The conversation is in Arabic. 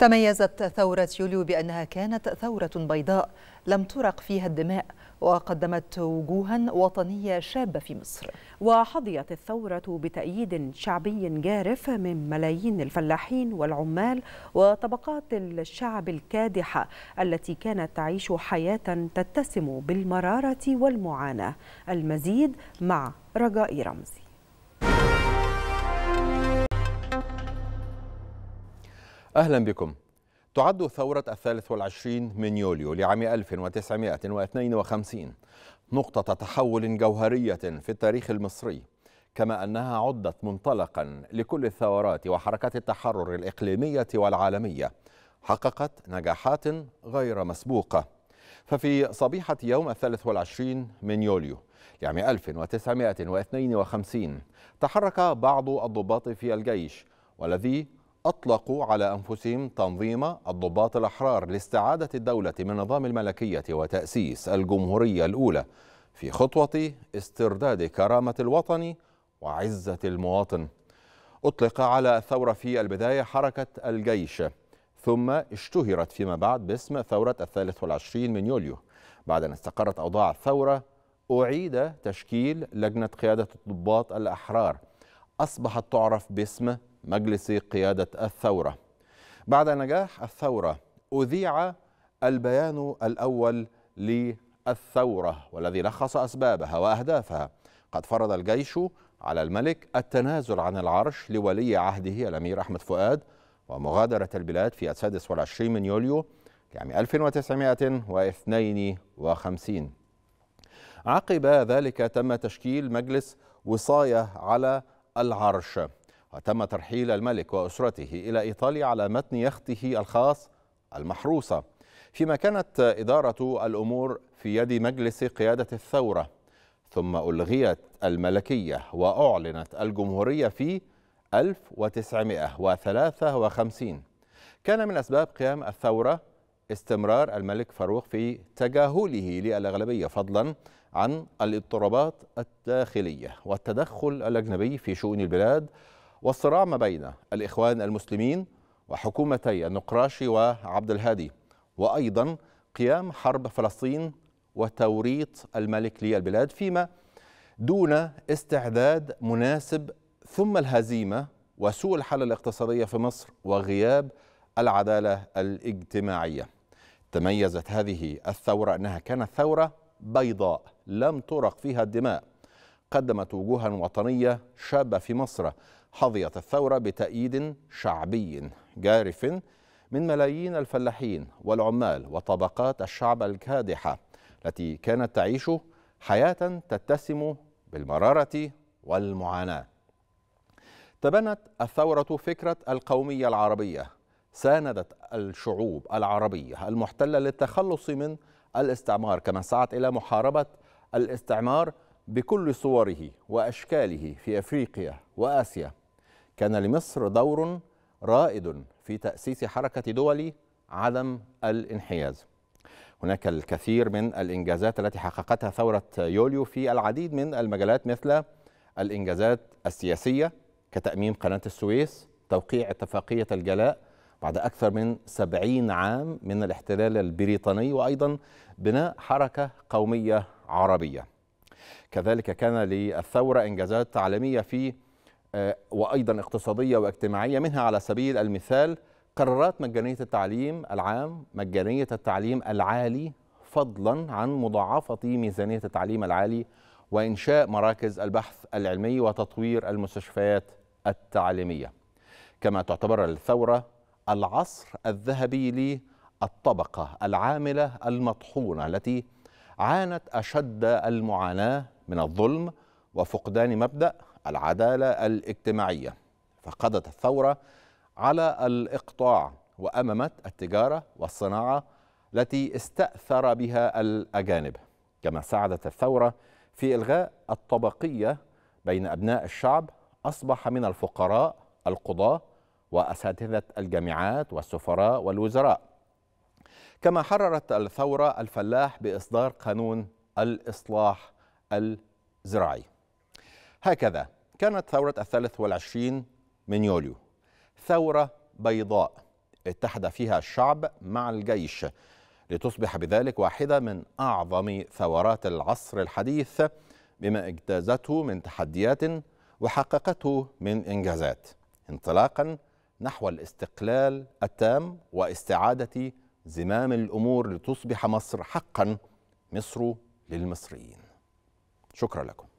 تميزت ثورة يوليو بأنها كانت ثورة بيضاء لم ترق فيها الدماء وقدمت وجوها وطنية شابة في مصر وحظيت الثورة بتأييد شعبي جارف من ملايين الفلاحين والعمال وطبقات الشعب الكادحة التي كانت تعيش حياة تتسم بالمرارة والمعاناة المزيد مع رجاء رمزي أهلا بكم تعد ثورة الثالث والعشرين من يوليو لعام 1952 نقطة تحول جوهرية في التاريخ المصري كما أنها عدت منطلقا لكل الثورات وحركات التحرر الإقليمية والعالمية حققت نجاحات غير مسبوقة ففي صبيحة يوم الثالث والعشرين من يوليو لعام 1952 تحرك بعض الضباط في الجيش والذي أطلقوا على أنفسهم تنظيم الضباط الأحرار لاستعادة الدولة من نظام الملكية وتأسيس الجمهورية الأولى في خطوة استرداد كرامة الوطن وعزة المواطن أطلق على الثورة في البداية حركة الجيش ثم اشتهرت فيما بعد باسم ثورة الثالث والعشرين من يوليو بعد أن استقرت أوضاع الثورة أعيد تشكيل لجنة قيادة الضباط الأحرار أصبحت تعرف باسم مجلس قيادة الثورة بعد نجاح الثورة أذيع البيان الأول للثورة والذي لخص أسبابها وأهدافها قد فرض الجيش على الملك التنازل عن العرش لولي عهده الأمير أحمد فؤاد ومغادرة البلاد في السادس والعشرين من يوليو لعام 1952 عقب ذلك تم تشكيل مجلس وصاية على العرش وتم ترحيل الملك وأسرته إلى إيطاليا على متن يخته الخاص المحروسة فيما كانت إدارة الأمور في يد مجلس قيادة الثورة ثم ألغيت الملكية وأعلنت الجمهورية في 1953 كان من أسباب قيام الثورة استمرار الملك فاروق في تجاهله للأغلبية فضلا عن الاضطرابات الداخلية والتدخل الأجنبي في شؤون البلاد والصراع ما بين الإخوان المسلمين وحكومتي النقراشي وعبد الهادي وأيضا قيام حرب فلسطين وتوريط الملك للبلاد فيما دون استعداد مناسب ثم الهزيمة وسوء الحالة الاقتصادية في مصر وغياب العدالة الاجتماعية تميزت هذه الثورة أنها كانت ثورة بيضاء لم ترق فيها الدماء قدمت وجوها وطنية شابة في مصر حظيت الثورة بتأييد شعبي جارف من ملايين الفلاحين والعمال وطبقات الشعب الكادحة التي كانت تعيش حياة تتسم بالمرارة والمعاناة تبنت الثورة فكرة القومية العربية ساندت الشعوب العربية المحتلة للتخلص من الاستعمار كما سعت إلى محاربة الاستعمار بكل صوره وأشكاله في أفريقيا وآسيا كان لمصر دور رائد في تأسيس حركة دول عدم الانحياز هناك الكثير من الإنجازات التي حققتها ثورة يوليو في العديد من المجالات مثل الإنجازات السياسية كتأميم قناة السويس توقيع اتفاقية الجلاء بعد أكثر من سبعين عام من الاحتلال البريطاني وأيضا بناء حركة قومية عربية كذلك كان للثورة إنجازات عالمية في آه، وايضا اقتصاديه واجتماعيه منها على سبيل المثال قرارات مجانيه التعليم العام، مجانيه التعليم العالي فضلا عن مضاعفه ميزانيه التعليم العالي وانشاء مراكز البحث العلمي وتطوير المستشفيات التعليميه. كما تعتبر الثوره العصر الذهبي للطبقه العامله المطحونه التي عانت اشد المعاناه من الظلم وفقدان مبدا العدالة الاجتماعية فقضت الثورة على الإقطاع وأممت التجارة والصناعة التي استأثر بها الأجانب كما ساعدت الثورة في إلغاء الطبقية بين أبناء الشعب أصبح من الفقراء القضاة وأساتذة الجامعات والسفراء والوزراء كما حررت الثورة الفلاح بإصدار قانون الإصلاح الزراعي هكذا كانت ثورة الثالث والعشرين من يوليو ثورة بيضاء اتحد فيها الشعب مع الجيش لتصبح بذلك واحدة من أعظم ثورات العصر الحديث بما اجتازته من تحديات وحققته من إنجازات انطلاقا نحو الاستقلال التام واستعادة زمام الأمور لتصبح مصر حقا مصر للمصريين شكرا لكم